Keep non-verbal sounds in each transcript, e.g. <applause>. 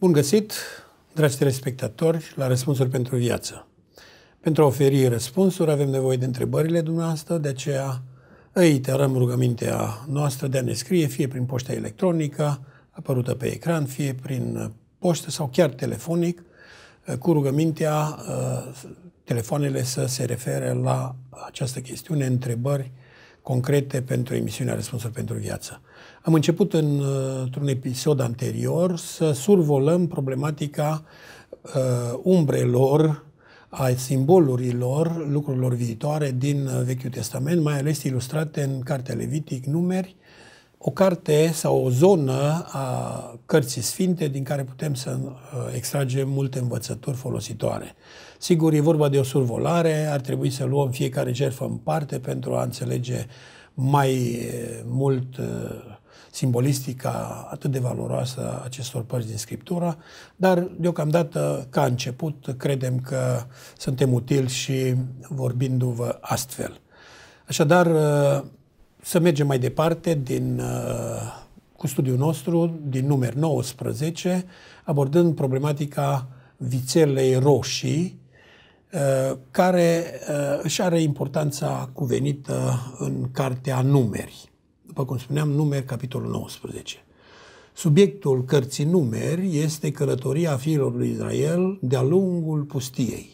Bun găsit, dragi telespectatori, la Răspunsuri pentru Viață. Pentru a oferi răspunsuri avem nevoie de întrebările dumneavoastră, de aceea tărăm rugămintea noastră de a ne scrie fie prin poșta electronică apărută pe ecran, fie prin poștă sau chiar telefonic, cu rugămintea uh, telefoanele să se refere la această chestiune, întrebări concrete pentru emisiunea Răspunsuri pentru Viață. Am început în, într-un episod anterior să survolăm problematica uh, umbrelor, a simbolurilor, lucrurilor viitoare din uh, Vechiul Testament, mai ales ilustrate în Cartea Levitic, Numeri, o carte sau o zonă a cărții sfinte din care putem să uh, extragem multe învățături folositoare. Sigur, e vorba de o survolare, ar trebui să luăm fiecare jertfă în parte pentru a înțelege mai uh, mult simbolistica atât de valoroasă a acestor părți din Scriptura, dar deocamdată, ca început, credem că suntem utili și vorbindu-vă astfel. Așadar, să mergem mai departe din, cu studiul nostru din numer 19, abordând problematica vițelei roșii, care își are importanța cuvenită în cartea numerii după cum spuneam, numeri, capitolul 19. Subiectul cărții numeri este călătoria fiilor lui Israel de-a lungul pustiei,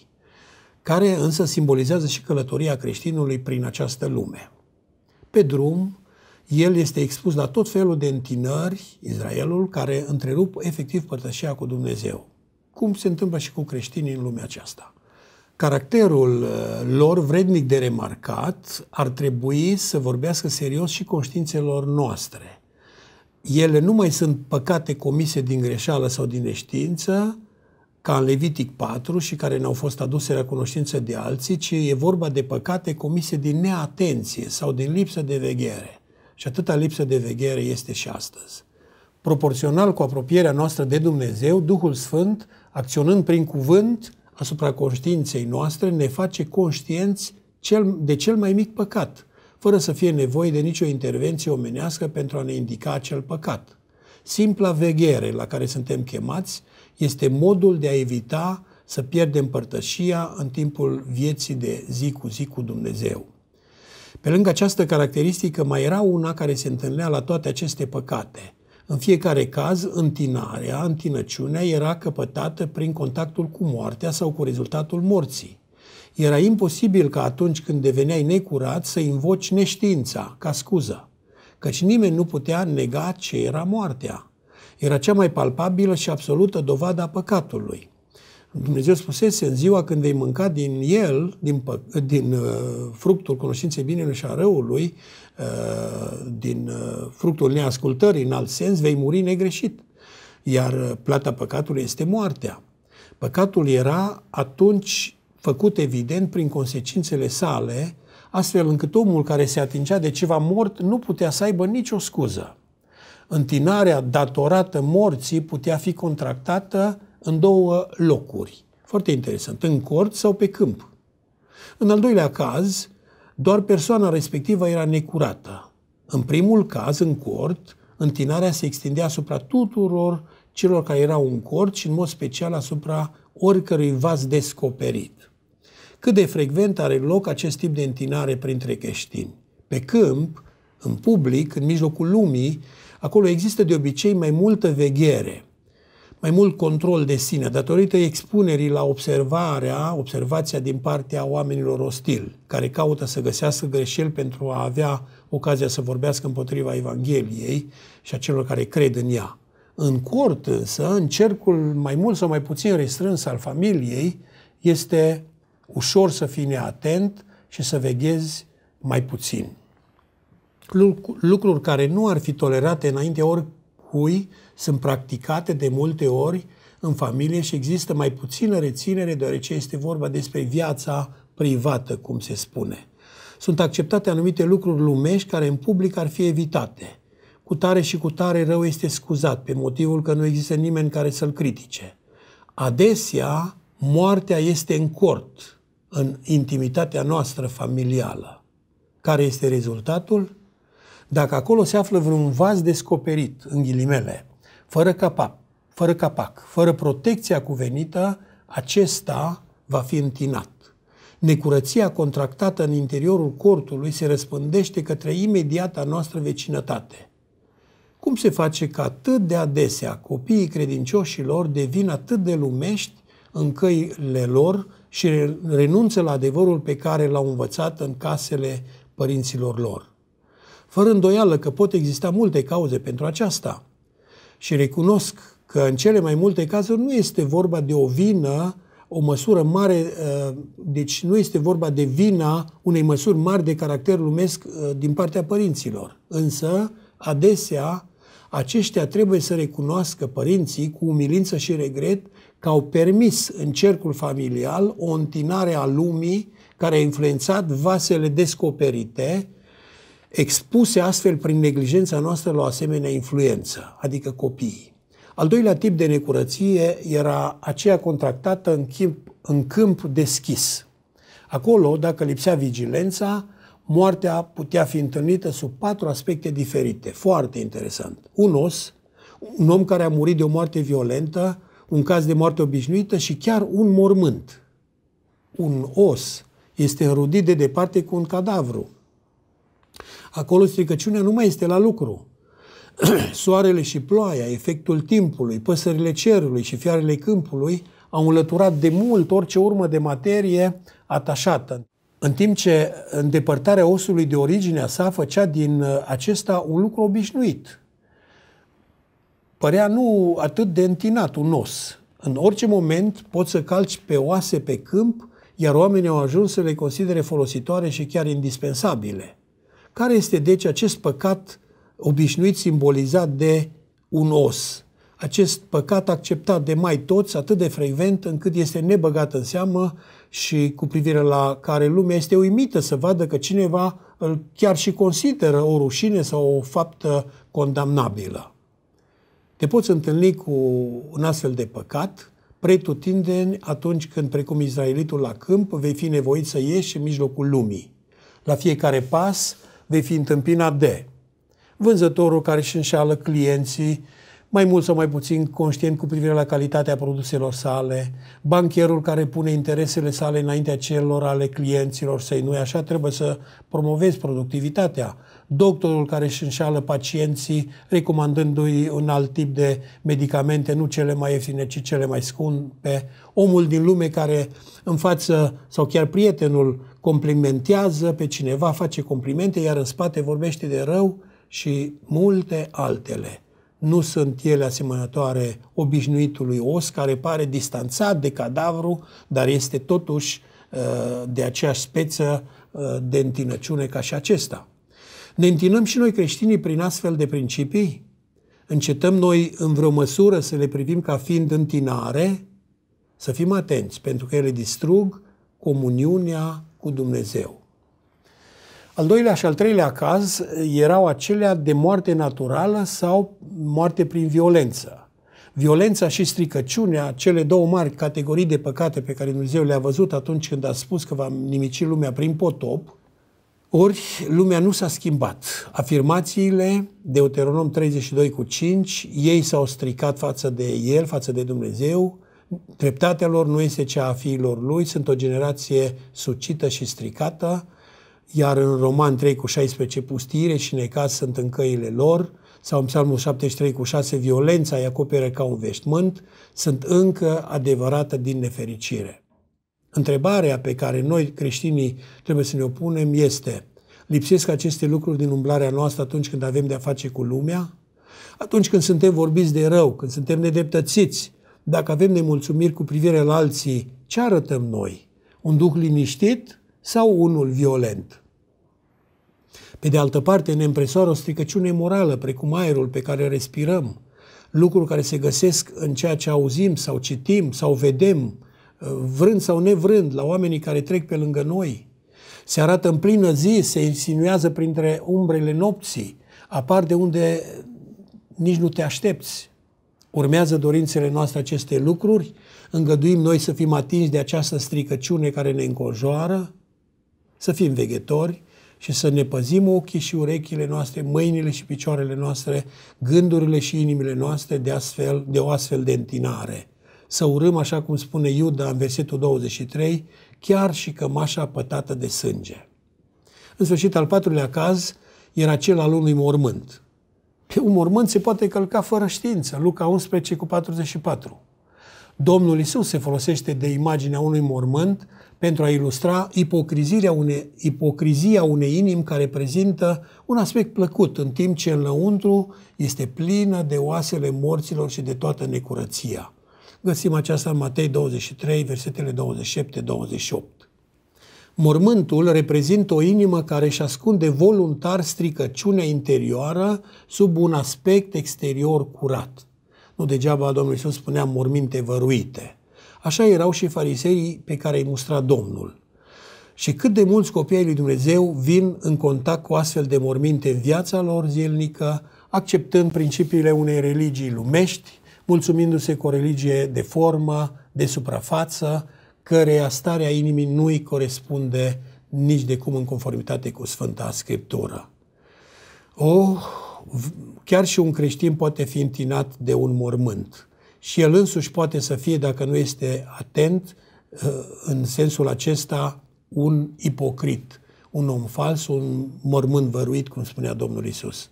care însă simbolizează și călătoria creștinului prin această lume. Pe drum, el este expus la tot felul de întinări, Israelul, care întrerup efectiv părtășia cu Dumnezeu, cum se întâmplă și cu creștinii în lumea aceasta caracterul uh, lor vrednic de remarcat ar trebui să vorbească serios și conștiințelor noastre. Ele nu mai sunt păcate comise din greșeală sau din neștiință, ca în Levitic 4 și care ne-au fost aduse la cunoștință de alții, ci e vorba de păcate comise din neatenție sau din lipsă de veghere. Și atâta lipsă de veghere este și astăzi. Proporțional cu apropierea noastră de Dumnezeu, Duhul Sfânt, acționând prin cuvânt, asupra conștiinței noastre ne face conștienți cel, de cel mai mic păcat, fără să fie nevoie de nicio intervenție omenească pentru a ne indica acel păcat. Simpla veghere la care suntem chemați este modul de a evita să pierdem părtășia în timpul vieții de zi cu zi cu Dumnezeu. Pe lângă această caracteristică mai era una care se întâlnea la toate aceste păcate – în fiecare caz, întinarea, întinăciunea era căpătată prin contactul cu moartea sau cu rezultatul morții. Era imposibil ca atunci când deveneai necurat să invoci neștiința ca scuză, căci nimeni nu putea nega ce era moartea. Era cea mai palpabilă și absolută dovadă a păcatului. Dumnezeu spusese în ziua când vei mânca din el, din, din uh, fructul cunoștinței binelui și a răului, uh, din uh, fructul neascultării, în alt sens, vei muri negreșit. Iar uh, plata păcatului este moartea. Păcatul era atunci făcut evident prin consecințele sale, astfel încât omul care se atingea de ceva mort nu putea să aibă nicio scuză. Întinarea datorată morții putea fi contractată în două locuri. Foarte interesant, în cort sau pe câmp. În al doilea caz, doar persoana respectivă era necurată. În primul caz, în cort, întinarea se extindea asupra tuturor celor care erau în cort și în mod special asupra oricărui vas descoperit. Cât de frecvent are loc acest tip de întinare printre creștini? Pe câmp, în public, în mijlocul lumii, acolo există de obicei mai multă veghere mai mult control de sine, datorită expunerii la observarea, observația din partea oamenilor ostili, care caută să găsească greșeli pentru a avea ocazia să vorbească împotriva Evangheliei și a celor care cred în ea. În cort însă, în cercul mai mult sau mai puțin restrâns al familiei, este ușor să fii neatent și să veghezi mai puțin. Lucruri care nu ar fi tolerate înaintea cui sunt practicate de multe ori în familie și există mai puțină reținere deoarece este vorba despre viața privată, cum se spune. Sunt acceptate anumite lucruri lumești care în public ar fi evitate. Cu tare și cu tare rău este scuzat pe motivul că nu există nimeni care să-l critique. Adesea, moartea este în cort, în intimitatea noastră familială. Care este rezultatul? Dacă acolo se află vreun vas descoperit, în ghilimele, fără capac, fără capac, fără protecția cuvenită, acesta va fi întinat. Necurăția contractată în interiorul cortului se răspândește către imediata noastră vecinătate. Cum se face că atât de adesea copiii credincioșilor devin atât de lumești în căile lor și renunță la adevărul pe care l-au învățat în casele părinților lor? fără îndoială că pot exista multe cauze pentru aceasta. Și recunosc că în cele mai multe cazuri nu este vorba de o vină, o măsură mare, uh, deci nu este vorba de vina unei măsuri mari de caracter lumesc uh, din partea părinților. Însă, adesea, aceștia trebuie să recunoască părinții cu umilință și regret că au permis în cercul familial o întinare a lumii care a influențat vasele descoperite expuse astfel prin neglijența noastră la o asemenea influență, adică copiii. Al doilea tip de necurăție era aceea contractată în, chip, în câmp deschis. Acolo, dacă lipsea vigilența, moartea putea fi întâlnită sub patru aspecte diferite. Foarte interesant. Un os, un om care a murit de o moarte violentă, un caz de moarte obișnuită și chiar un mormânt. Un os este înrudit de departe cu un cadavru. Acolo stricăciunea nu mai este la lucru. <clears throat> Soarele și ploaia, efectul timpului, păsările cerului și fiarele câmpului au înlăturat de mult orice urmă de materie atașată. În timp ce îndepărtarea osului de originea sa făcea din uh, acesta un lucru obișnuit. Părea nu atât de întinat un os. În orice moment poți să calci pe oase pe câmp, iar oamenii au ajuns să le considere folositoare și chiar indispensabile. Care este deci acest păcat obișnuit simbolizat de un os? Acest păcat acceptat de mai toți atât de frecvent încât este nebăgat în seamă și cu privire la care lumea este uimită să vadă că cineva îl chiar și consideră o rușine sau o faptă condamnabilă. Te poți întâlni cu un astfel de păcat pretutindeni atunci când, precum Israelitul la câmp, vei fi nevoit să ieși în mijlocul lumii. La fiecare pas vei fi întâmpinat de vânzătorul care își înșeală clienții, mai mult sau mai puțin conștient cu privire la calitatea produselor sale, bancherul care pune interesele sale înaintea celor ale clienților săi, nu așa? Trebuie să promovezi productivitatea. Doctorul care își înșală pacienții recomandându-i un alt tip de medicamente, nu cele mai ieftine, ci cele mai scumpe. Omul din lume care în față sau chiar prietenul complimentează pe cineva, face complimente, iar în spate vorbește de rău și multe altele nu sunt ele asemănătoare obișnuitului os, care pare distanțat de cadavru, dar este totuși uh, de aceeași speță uh, de întinăciune ca și acesta. Ne întinăm și noi creștinii prin astfel de principii? Încetăm noi în vreo măsură să le privim ca fiind întinare? Să fim atenți, pentru că ele distrug comuniunea cu Dumnezeu. Al doilea și al treilea caz erau acelea de moarte naturală sau moarte prin violență. Violența și stricăciunea, cele două mari categorii de păcate pe care Dumnezeu le-a văzut atunci când a spus că va nimici lumea prin potop, ori lumea nu s-a schimbat. Afirmațiile Deuteronom 32 cu 5, ei s-au stricat față de el, față de Dumnezeu, treptatea lor nu este cea a fiilor lui, sunt o generație sucită și stricată, iar în Roman 3 cu 16 pustire și necaz sunt în căile lor, sau în Psalmul 73 cu 6 violența îi acoperă ca un veșmânt, sunt încă adevărată din nefericire. Întrebarea pe care noi creștinii trebuie să ne opunem este lipsesc aceste lucruri din umblarea noastră atunci când avem de-a face cu lumea? Atunci când suntem vorbiți de rău, când suntem nedreptățiți, dacă avem nemulțumiri cu privire la alții, ce arătăm noi? Un duh liniștit sau unul violent. Pe de altă parte, ne împresoară o stricăciune morală, precum aerul pe care respirăm, lucruri care se găsesc în ceea ce auzim sau citim sau vedem, vrând sau nevrând, la oamenii care trec pe lângă noi. Se arată în plină zi, se insinuează printre umbrele nopții, apar de unde nici nu te aștepți. Urmează dorințele noastre aceste lucruri, îngăduim noi să fim atinși de această stricăciune care ne înconjoară, să fim veghetori și să ne păzim ochii și urechile noastre, mâinile și picioarele noastre, gândurile și inimile noastre de, astfel, de o astfel de întinare. Să urâm, așa cum spune Iuda în versetul 23, chiar și cămașa pătată de sânge. În sfârșit, al patrulea caz era cel al unui mormânt. Pe un mormânt se poate călca fără știință, Luca 11 cu 44. Domnul Isus se folosește de imaginea unui mormânt pentru a ilustra ipocrizia unei, ipocrizia unei inimi care prezintă un aspect plăcut, în timp ce înăuntru este plină de oasele morților și de toată necurăția. Găsim aceasta în Matei 23, versetele 27-28. Mormântul reprezintă o inimă care își ascunde voluntar stricăciunea interioară sub un aspect exterior curat. Nu degeaba Domnul Iisus spunea morminte văruite. Așa erau și fariseii pe care îi mustra Domnul. Și cât de mulți copii ai lui Dumnezeu vin în contact cu astfel de morminte în viața lor zilnică, acceptând principiile unei religii lumești, mulțumindu-se cu o religie de formă, de suprafață, căreia starea inimii nu îi corespunde nici de cum în conformitate cu Sfânta Scriptură. O, oh, chiar și un creștin poate fi întinat de un mormânt și el însuși poate să fie, dacă nu este atent, uh, în sensul acesta, un ipocrit, un om fals, un mormânt văruit, cum spunea Domnul Isus.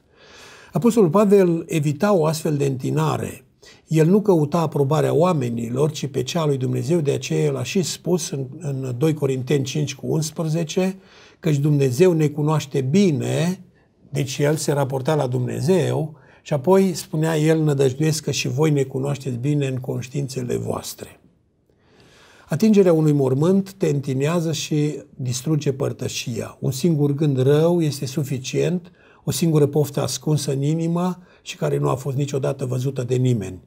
Apostolul Pavel evita o astfel de întinare. El nu căuta aprobarea oamenilor, ci pe cea lui Dumnezeu, de aceea el a și spus în, în 2 Corinteni 5 cu 11, căci Dumnezeu ne cunoaște bine, deci el se raporta la Dumnezeu, și apoi spunea el, nădăjduiesc că și voi ne cunoașteți bine în conștiințele voastre. Atingerea unui mormânt te întinează și distruge părtășia. Un singur gând rău este suficient, o singură poftă ascunsă în inimă și care nu a fost niciodată văzută de nimeni.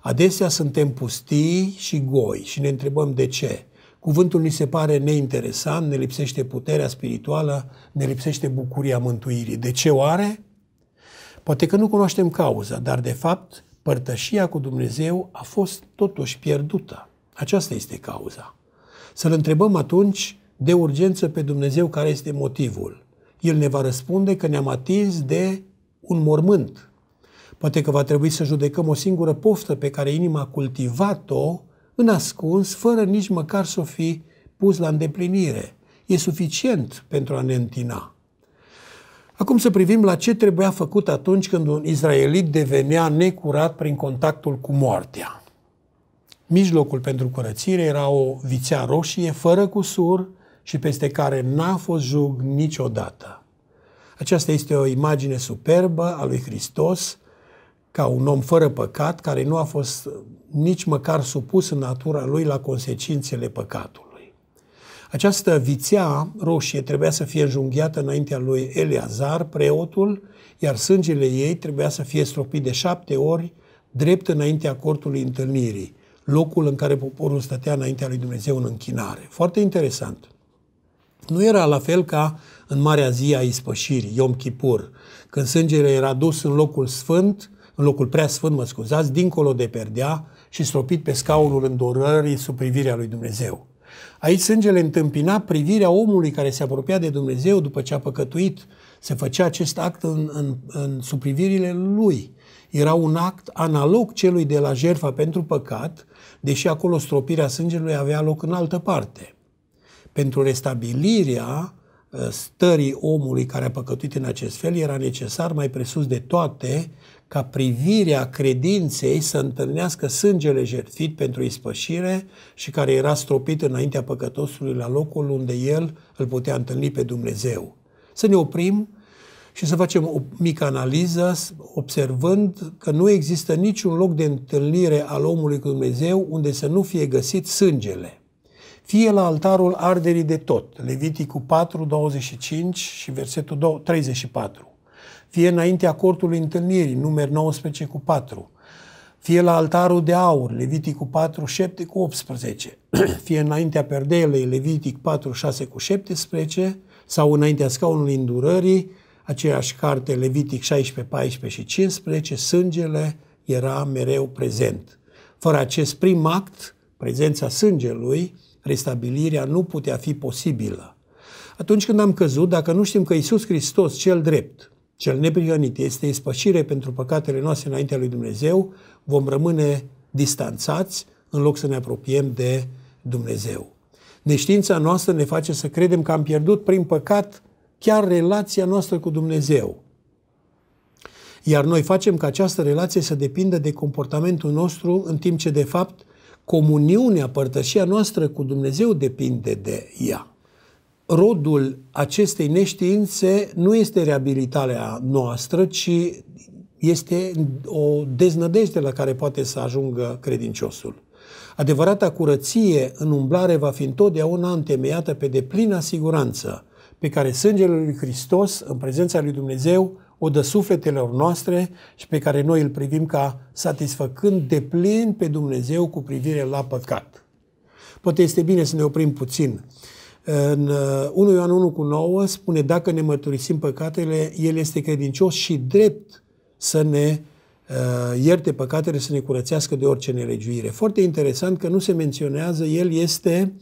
Adesea suntem pustii și goi și ne întrebăm de ce. Cuvântul ni se pare neinteresant, ne lipsește puterea spirituală, ne lipsește bucuria mântuirii. De ce oare? Poate că nu cunoaștem cauza, dar de fapt părtășia cu Dumnezeu a fost totuși pierdută. Aceasta este cauza. Să-L întrebăm atunci de urgență pe Dumnezeu care este motivul. El ne va răspunde că ne-am atins de un mormânt. Poate că va trebui să judecăm o singură poftă pe care inima a cultivat-o în ascuns, fără nici măcar să o fi pus la îndeplinire. E suficient pentru a ne întina. Acum să privim la ce trebuia făcut atunci când un izraelit devenea necurat prin contactul cu moartea. Mijlocul pentru curățire era o vițea roșie fără cusur și peste care n-a fost jug niciodată. Aceasta este o imagine superbă a lui Hristos ca un om fără păcat care nu a fost nici măcar supus în natura lui la consecințele păcatului. Această vițea roșie trebuia să fie junghiată înaintea lui Eleazar, preotul, iar sângele ei trebuia să fie stropit de șapte ori drept înaintea cortului întâlnirii, locul în care poporul stătea înaintea lui Dumnezeu în închinare. Foarte interesant. Nu era la fel ca în Marea Zi a Ispășirii, Iom Kipur, când sângele era dus în locul sfânt, în locul prea sfânt, mă scuzați, dincolo de perdea și stropit pe scaunul îndorării sub privirea lui Dumnezeu. Aici sângele întâmpina privirea omului care se apropia de Dumnezeu după ce a păcătuit. Se făcea acest act în, în, în suprivirile lui. Era un act analog celui de la jertfa pentru păcat, deși acolo stropirea sângelui avea loc în altă parte. Pentru restabilirea ă, stării omului care a păcătuit în acest fel era necesar mai presus de toate ca privirea credinței să întâlnească sângele jertfit pentru ispășire și care era stropit înaintea păcătosului la locul unde el îl putea întâlni pe Dumnezeu. Să ne oprim și să facem o mică analiză, observând că nu există niciun loc de întâlnire al omului cu Dumnezeu unde să nu fie găsit sângele. Fie la altarul arderii de tot, Leviticul 4, 25 și versetul 34 fie înaintea cortului întâlnirii, număr 19 cu 4, fie la altarul de aur, Leviticul 4, 7 cu 18, <clears throat> fie înaintea perdelei, Levitic 4, 6 cu 17, sau înaintea scaunului îndurării, aceeași carte, Levitic 16, 14 și 15, sângele era mereu prezent. Fără acest prim act, prezența sângelui, restabilirea nu putea fi posibilă. Atunci când am căzut, dacă nu știm că Isus Hristos, cel drept, cel neprihănit este ispășire pentru păcatele noastre înaintea lui Dumnezeu, vom rămâne distanțați în loc să ne apropiem de Dumnezeu. Neștiința noastră ne face să credem că am pierdut prin păcat chiar relația noastră cu Dumnezeu. Iar noi facem ca această relație să depindă de comportamentul nostru, în timp ce, de fapt, comuniunea, părtășia noastră cu Dumnezeu depinde de ea rodul acestei neștiințe nu este reabilitarea noastră, ci este o deznădejde la care poate să ajungă credinciosul. Adevărata curăție în umblare va fi întotdeauna întemeiată pe deplină siguranță pe care sângele lui Hristos, în prezența lui Dumnezeu, o dă sufletelor noastre și pe care noi îl privim ca satisfăcând deplin pe Dumnezeu cu privire la păcat. Poate este bine să ne oprim puțin în 1 uh, Ioan 1 cu 9 spune, dacă ne mărturisim păcatele, El este credincios și drept să ne uh, ierte păcatele, să ne curățească de orice nelegiuire. Foarte interesant că nu se menționează, El este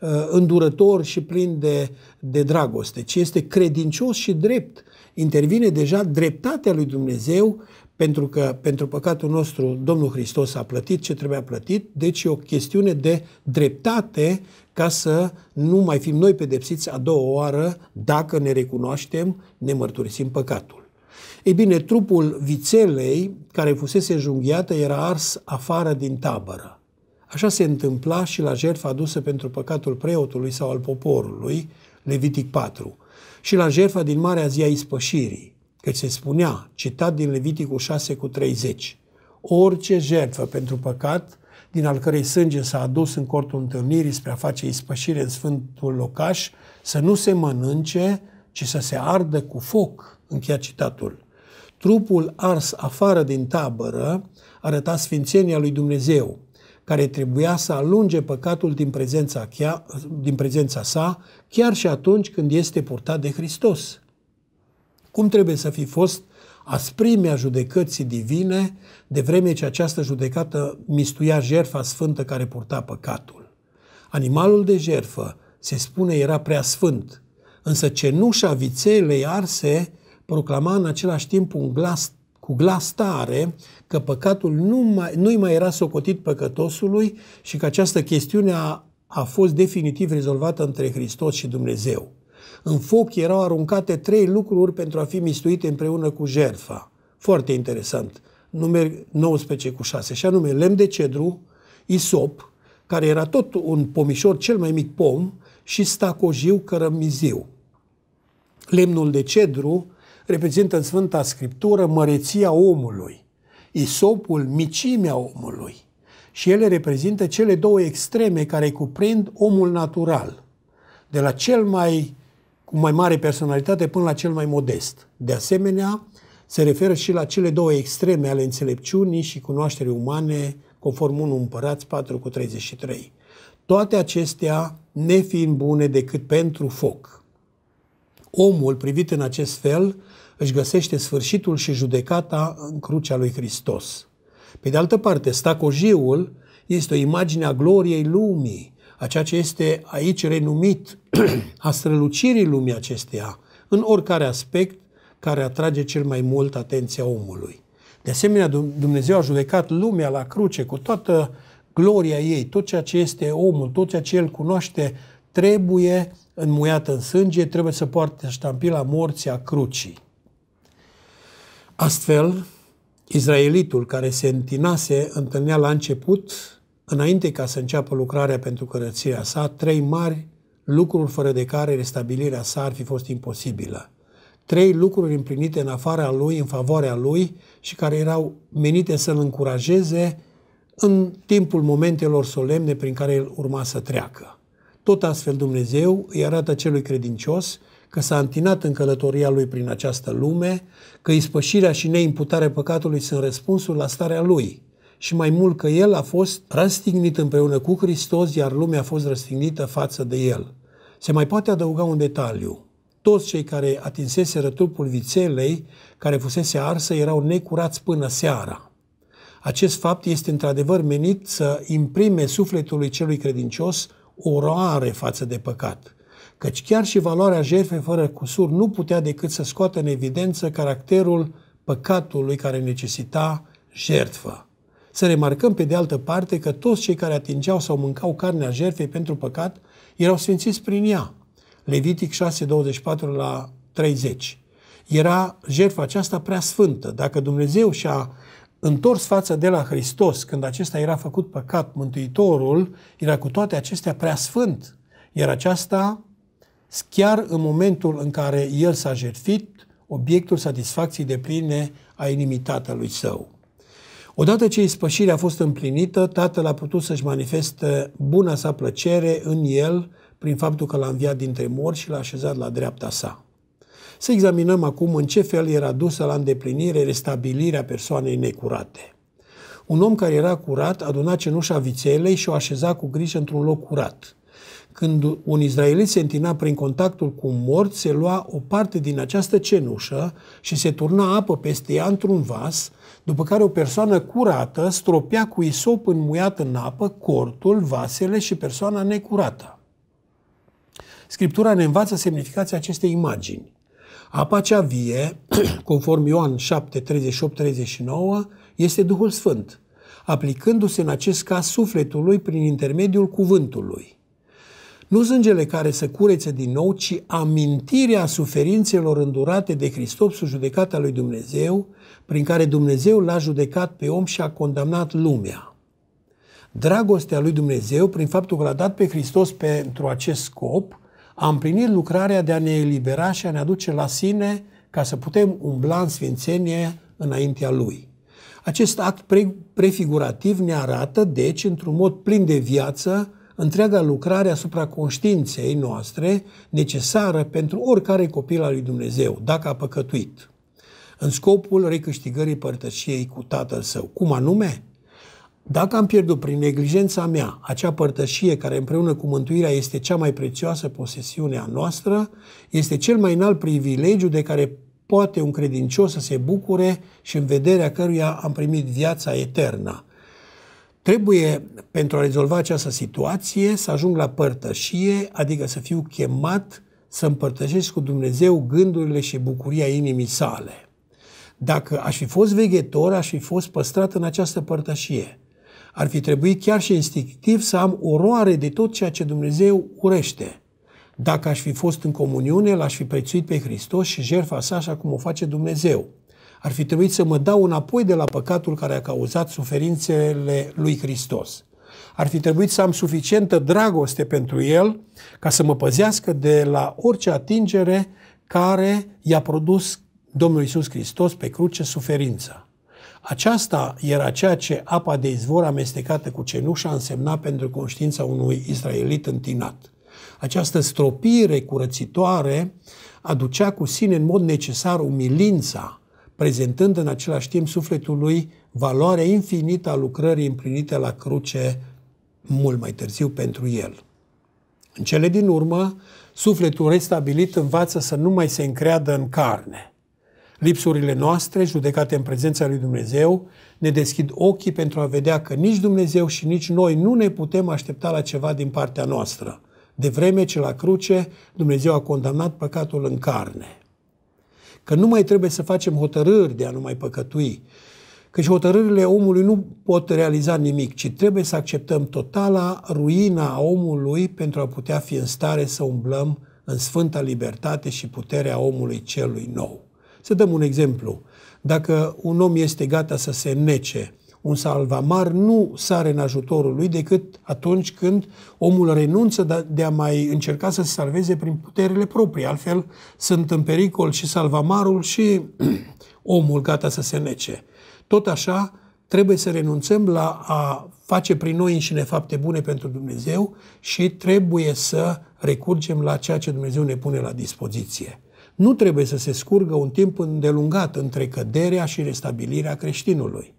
uh, îndurător și plin de, de dragoste, ci este credincios și drept. Intervine deja dreptatea lui Dumnezeu pentru că pentru păcatul nostru Domnul Hristos a plătit ce trebuia plătit, deci e o chestiune de dreptate ca să nu mai fim noi pedepsiți a doua oară dacă ne recunoaștem, ne mărturisim păcatul. Ei bine, trupul vițelei care fusese junghiată era ars afară din tabără. Așa se întâmpla și la jertfa adusă pentru păcatul preotului sau al poporului, Levitic 4, și la jertfa din Marea Zia Ispășirii, căci se spunea, citat din Leviticul 6 cu 30, orice jertfă pentru păcat din al cărei sânge s-a adus în cortul întâlnirii spre a face ispășire în sfântul locaș, să nu se mănânce, ci să se ardă cu foc, încheia citatul. Trupul ars afară din tabără arăta sfințenia lui Dumnezeu, care trebuia să alunge păcatul din prezența, chiar, din prezența sa, chiar și atunci când este purtat de Hristos. Cum trebuie să fi fost asprimea judecății divine, de vreme ce această judecată mistuia jerfa sfântă care purta păcatul. Animalul de jerfă, se spune, era prea sfânt, însă cenușa vițelei arse proclama în același timp un glas cu glas tare că păcatul nu mai, nu-i mai era socotit păcătosului și că această chestiune a, a fost definitiv rezolvată între Hristos și Dumnezeu. În foc erau aruncate trei lucruri pentru a fi mistuite împreună cu jerfa. Foarte interesant. Numer 19 cu 6. Și anume lemn de cedru, isop, care era tot un pomișor, cel mai mic pom, și stacojiu cărămiziu. Lemnul de cedru reprezintă în Sfânta Scriptură măreția omului, isopul micimea omului și ele reprezintă cele două extreme care cuprind omul natural, de la cel mai cu mai mare personalitate până la cel mai modest. De asemenea, se referă și la cele două extreme ale înțelepciunii și cunoașterii umane, conform 1 Împărați 4 cu 33. Toate acestea nefiind bune decât pentru foc. Omul, privit în acest fel, își găsește sfârșitul și judecata în crucea lui Hristos. Pe de altă parte, stacojiul este o imagine a gloriei lumii, a ceea ce este aici renumit <clears throat> a strălucirii lumii acesteia, în oricare aspect care atrage cel mai mult atenția omului. De asemenea, Dumnezeu a judecat lumea la cruce cu toată gloria ei, tot ceea ce este omul, tot ceea ce el cunoaște, trebuie înmuiat în sânge, trebuie să poarte ștampila morții a crucii. Astfel, Israelitul care se întinase întâlnea la început Înainte ca să înceapă lucrarea pentru curățirea sa, trei mari lucruri fără de care restabilirea sa ar fi fost imposibilă. Trei lucruri împlinite în afara lui, în favoarea lui și care erau menite să-l încurajeze în timpul momentelor solemne prin care el urma să treacă. Tot astfel Dumnezeu îi arată celui credincios că s-a întinat în călătoria lui prin această lume, că ispășirea și neimputarea păcatului sunt răspunsul la starea lui – și mai mult că el a fost răstignit împreună cu Hristos, iar lumea a fost răstignită față de el. Se mai poate adăuga un detaliu. Toți cei care atinsese rătupul vițelei, care fusese arsă, erau necurați până seara. Acest fapt este într-adevăr menit să imprime sufletului celui credincios oroare față de păcat, căci chiar și valoarea jertfei fără cusur nu putea decât să scoată în evidență caracterul păcatului care necesita jertfă. Să remarcăm pe de altă parte că toți cei care atingeau sau mâncau carnea jertfei pentru păcat erau sfințiți prin ea. Levitic 6:24 la 30. Era jertfa aceasta prea sfântă. Dacă Dumnezeu și-a întors fața de la Hristos, când acesta era făcut păcat, Mântuitorul era cu toate acestea prea sfânt. Iar aceasta, chiar în momentul în care el s-a jertfit, obiectul satisfacției de pline a lui său. Odată ce ispășirea a fost împlinită, Tatăl a putut să-și manifeste buna sa plăcere în el prin faptul că l-a înviat dintre morți și l-a așezat la dreapta sa. Să examinăm acum în ce fel era dusă la îndeplinire restabilirea persoanei necurate. Un om care era curat aduna cenușa vițelei și o așeza cu grijă într-un loc curat – când un izraelit se întina prin contactul cu un mort, se lua o parte din această cenușă și se turna apă peste ea într-un vas, după care o persoană curată stropea cu isop înmuiat în apă cortul, vasele și persoana necurată. Scriptura ne învață semnificația acestei imagini. Apa cea vie, <clears throat> conform Ioan 7, 38-39, este Duhul Sfânt, aplicându-se în acest caz sufletului prin intermediul cuvântului. Nu sângele care să curețe din nou, ci amintirea suferințelor îndurate de Hristos sub judecata lui Dumnezeu, prin care Dumnezeu l-a judecat pe om și a condamnat lumea. Dragostea lui Dumnezeu, prin faptul că l-a dat pe Hristos pentru acest scop, a împlinit lucrarea de a ne elibera și a ne aduce la sine ca să putem umbla în sfințenie înaintea Lui. Acest act pre- prefigurativ ne arată, deci, într-un mod plin de viață, întreaga lucrare asupra conștiinței noastre necesară pentru oricare copil al lui Dumnezeu, dacă a păcătuit, în scopul recâștigării părtășiei cu Tatăl Său. Cum anume? Dacă am pierdut prin neglijența mea acea părtășie care împreună cu mântuirea este cea mai prețioasă posesiune a noastră, este cel mai înalt privilegiu de care poate un credincios să se bucure și în vederea căruia am primit viața eternă. Trebuie, pentru a rezolva această situație, să ajung la părtășie, adică să fiu chemat să împărtășesc cu Dumnezeu gândurile și bucuria inimii sale. Dacă aș fi fost veghetor, aș fi fost păstrat în această părtășie. Ar fi trebuit chiar și instinctiv să am oroare de tot ceea ce Dumnezeu urește. Dacă aș fi fost în comuniune, l-aș fi prețuit pe Hristos și jertfa sa așa cum o face Dumnezeu ar fi trebuit să mă dau înapoi de la păcatul care a cauzat suferințele lui Hristos. Ar fi trebuit să am suficientă dragoste pentru el ca să mă păzească de la orice atingere care i-a produs Domnul Isus Hristos pe cruce suferința. Aceasta era ceea ce apa de izvor amestecată cu cenușa însemna pentru conștiința unui israelit întinat. Această stropire curățitoare aducea cu sine în mod necesar umilința prezentând în același timp sufletul lui valoarea infinită a lucrării împlinite la cruce mult mai târziu pentru el. În cele din urmă, sufletul restabilit învață să nu mai se încreadă în carne. Lipsurile noastre, judecate în prezența lui Dumnezeu, ne deschid ochii pentru a vedea că nici Dumnezeu și nici noi nu ne putem aștepta la ceva din partea noastră, de vreme ce la cruce Dumnezeu a condamnat păcatul în carne. Că nu mai trebuie să facem hotărâri de a nu mai păcătui. Căci hotărârile omului nu pot realiza nimic, ci trebuie să acceptăm totala ruina omului pentru a putea fi în stare să umblăm în sfânta libertate și puterea omului celui nou. Să dăm un exemplu. Dacă un om este gata să se nece un salvamar nu sare în ajutorul lui decât atunci când omul renunță de a mai încerca să se salveze prin puterile proprii. Altfel sunt în pericol și salvamarul și <clears throat> omul gata să se nece. Tot așa, trebuie să renunțăm la a face prin noi înșine fapte bune pentru Dumnezeu și trebuie să recurgem la ceea ce Dumnezeu ne pune la dispoziție. Nu trebuie să se scurgă un timp îndelungat între căderea și restabilirea creștinului.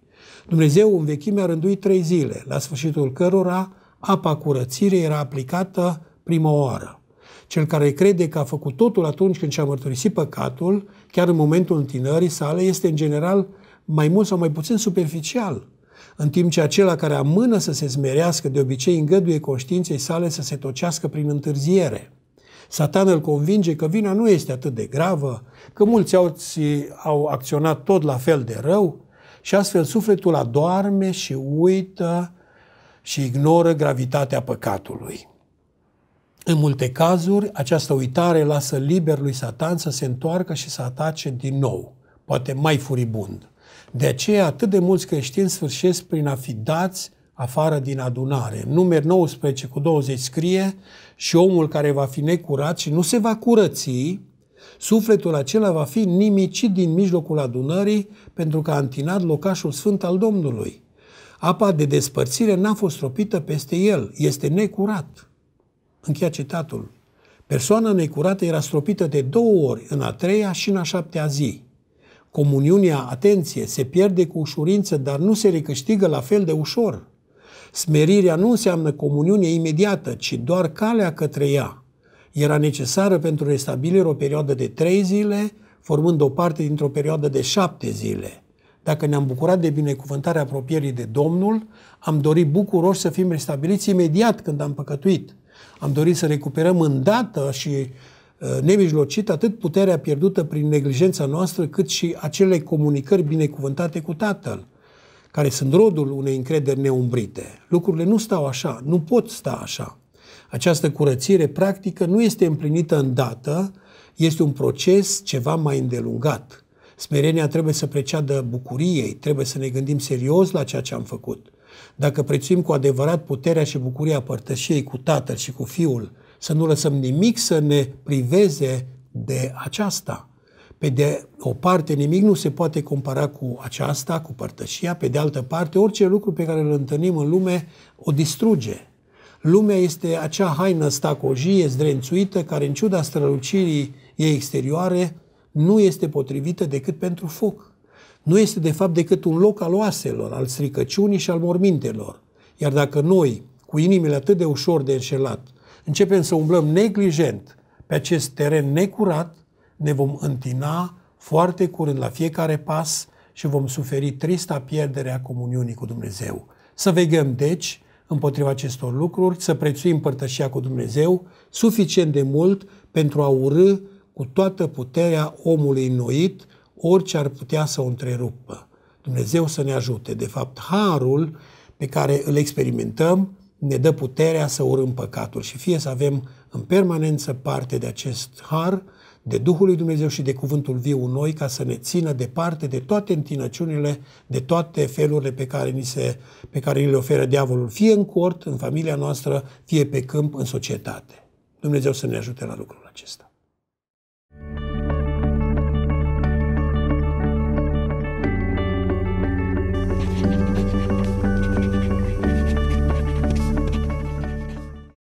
Dumnezeu în vechime a rânduit trei zile, la sfârșitul cărora apa curățirii era aplicată prima oară. Cel care crede că a făcut totul atunci când și-a mărturisit păcatul, chiar în momentul întinării sale, este în general mai mult sau mai puțin superficial, în timp ce acela care amână să se zmerească de obicei îngăduie conștiinței sale să se tocească prin întârziere. Satan îl convinge că vina nu este atât de gravă, că mulți alții au acționat tot la fel de rău și astfel sufletul adoarme și uită și ignoră gravitatea păcatului. În multe cazuri, această uitare lasă liber lui Satan să se întoarcă și să atace din nou, poate mai furibund. De aceea, atât de mulți creștini sfârșesc prin a fi dați afară din adunare. Numer 19 cu 20 scrie și omul care va fi necurat și nu se va curăți, Sufletul acela va fi nimicit din mijlocul adunării pentru că a întinat locașul sfânt al Domnului. Apa de despărțire n-a fost stropită peste el, este necurat. Încheia citatul. Persoana necurată era stropită de două ori, în a treia și în a șaptea zi. Comuniunea, atenție, se pierde cu ușurință, dar nu se recâștigă la fel de ușor. Smerirea nu înseamnă comuniune imediată, ci doar calea către ea era necesară pentru restabilire o perioadă de trei zile, formând o parte dintr-o perioadă de șapte zile. Dacă ne-am bucurat de binecuvântarea apropierii de Domnul, am dorit bucuroși să fim restabiliți imediat când am păcătuit. Am dorit să recuperăm îndată și uh, nemijlocit atât puterea pierdută prin neglijența noastră, cât și acele comunicări binecuvântate cu Tatăl, care sunt rodul unei încrederi neumbrite. Lucrurile nu stau așa, nu pot sta așa. Această curățire practică nu este împlinită în dată, este un proces ceva mai îndelungat. Smerenia trebuie să preceadă bucuriei, trebuie să ne gândim serios la ceea ce am făcut. Dacă prețuim cu adevărat puterea și bucuria părtășiei cu tatăl și cu fiul, să nu lăsăm nimic să ne priveze de aceasta. Pe de o parte, nimic nu se poate compara cu aceasta, cu părtășia, pe de altă parte, orice lucru pe care îl întâlnim în lume o distruge, Lumea este acea haină stacojie, zdrențuită, care în ciuda strălucirii ei exterioare nu este potrivită decât pentru foc. Nu este de fapt decât un loc al oaselor, al stricăciunii și al mormintelor. Iar dacă noi, cu inimile atât de ușor de înșelat, începem să umblăm neglijent pe acest teren necurat, ne vom întina foarte curând la fiecare pas și vom suferi trista pierdere a comuniunii cu Dumnezeu. Să vegem, deci, împotriva acestor lucruri, să prețuim părtășia cu Dumnezeu suficient de mult pentru a urâ cu toată puterea omului înnoit orice ar putea să o întrerupă. Dumnezeu să ne ajute. De fapt, harul pe care îl experimentăm ne dă puterea să urâm păcatul și fie să avem în permanență parte de acest har, de Duhul lui Dumnezeu și de Cuvântul viu în noi ca să ne țină departe de toate întinăciunile, de toate felurile pe care ni, se, pe care ni le oferă diavolul, fie în cort, în familia noastră, fie pe câmp, în societate. Dumnezeu să ne ajute la lucrul acesta.